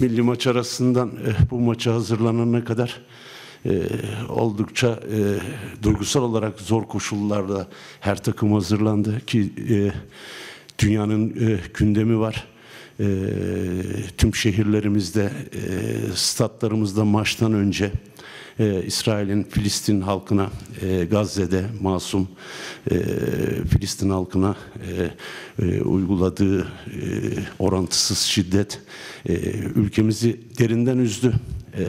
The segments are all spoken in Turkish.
milli maç arasından eh, bu maça hazırlanana kadar eh, oldukça eh, duygusal olarak zor koşullarda her takım hazırlandı ki dünyanın e, gündemi var. tüm şehirlerimizde, statlarımızda maçtan önce e, İsrail'in Filistin halkına e, Gazze'de masum e, Filistin halkına e, e, uyguladığı e, orantısız şiddet e, ülkemizi derinden üzdü. Ee,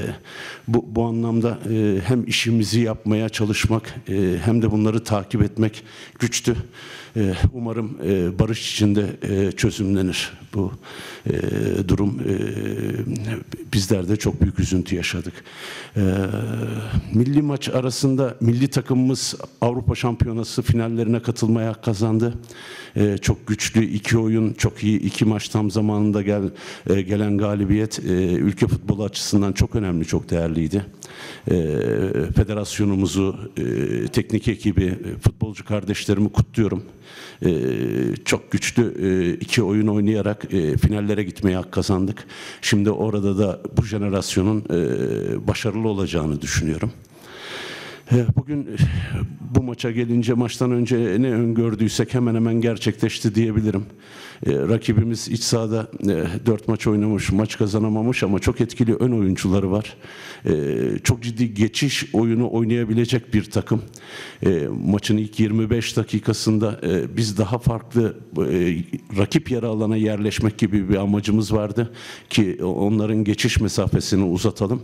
bu, bu anlamda e, hem işimizi yapmaya çalışmak e, hem de bunları takip etmek güçtü. E, umarım barış içinde çözümlenir bu durum. Bizler de çok büyük üzüntü yaşadık. Milli maç arasında milli takımımız Avrupa Şampiyonası finallerine katılmaya kazandı. Çok güçlü iki oyun, çok iyi iki maç tam zamanında gel, gelen galibiyet ülke futbolu açısından çok önemli, çok değerliydi. E, federasyonumuzu, e, teknik ekibi, e, futbolcu kardeşlerimi kutluyorum. E, çok güçlü e, iki oyun oynayarak e, finallere gitmeye hak kazandık. Şimdi orada da bu jenerasyonun e, başarılı olacağını düşünüyorum. Bugün bu maça gelince maçtan önce ne öngördüysek hemen hemen gerçekleşti diyebilirim. E, rakibimiz iç sahada e, dört maç oynamış, maç kazanamamış ama çok etkili ön oyuncuları var. E, çok ciddi geçiş oyunu oynayabilecek bir takım. Maçın ilk 25 dakikasında biz daha farklı rakip yarı alana yerleşmek gibi bir amacımız vardı ki onların geçiş mesafesini uzatalım.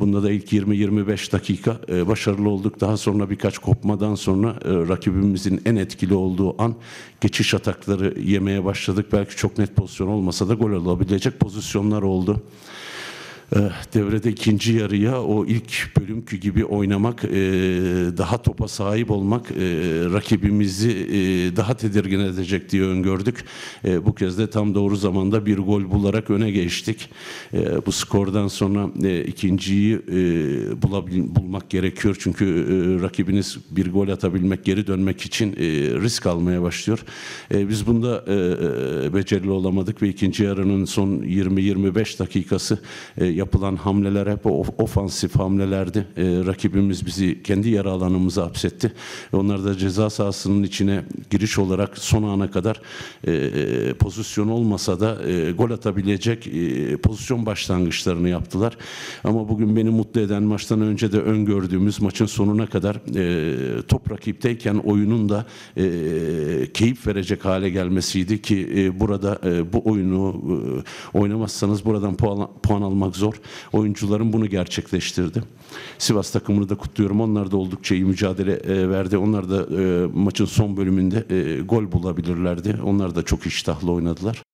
Bunda da ilk 20-25 dakika başarılı başarılı olduk. Daha sonra birkaç kopmadan sonra e, rakibimizin en etkili olduğu an geçiş atakları yemeye başladık. Belki çok net pozisyon olmasa da gol alabilecek pozisyonlar oldu. Eh, devrede ikinci yarıya o ilk bölümkü gibi oynamak, eh, daha topa sahip olmak eh, rakibimizi daha tedirgin edecek diye öngördük. Bu kez de tam doğru zamanda bir gol bularak öne geçtik. Bu skordan sonra ikinciyi bulmak gerekiyor. Çünkü rakibiniz bir gol atabilmek, geri dönmek için risk almaya başlıyor. Biz bunda becerili olamadık ve ikinci yarının son 20-25 dakikası yapılan hamleler hep ofansif hamlelerdi. E, rakibimiz bizi kendi yara alanımıza hapsetti. Onlar da ceza sahasının içine giriş olarak son ana kadar e, e, pozisyon olmasa da e, gol atabilecek e, pozisyon başlangıçlarını yaptılar. Ama bugün beni mutlu eden maçtan önce de öngördüğümüz maçın sonuna kadar e, top rakipteyken oyunun da e, keyif verecek hale gelmesiydi ki e, burada e, bu oyunu e, oynamazsanız buradan puan, puan almak zor zor. Oyuncularım bunu gerçekleştirdi. Sivas takımını da kutluyorum. Onlar da oldukça iyi mücadele e, verdi. Onlar da e, maçın son bölümünde e, gol bulabilirlerdi. Onlar da çok iştahlı oynadılar.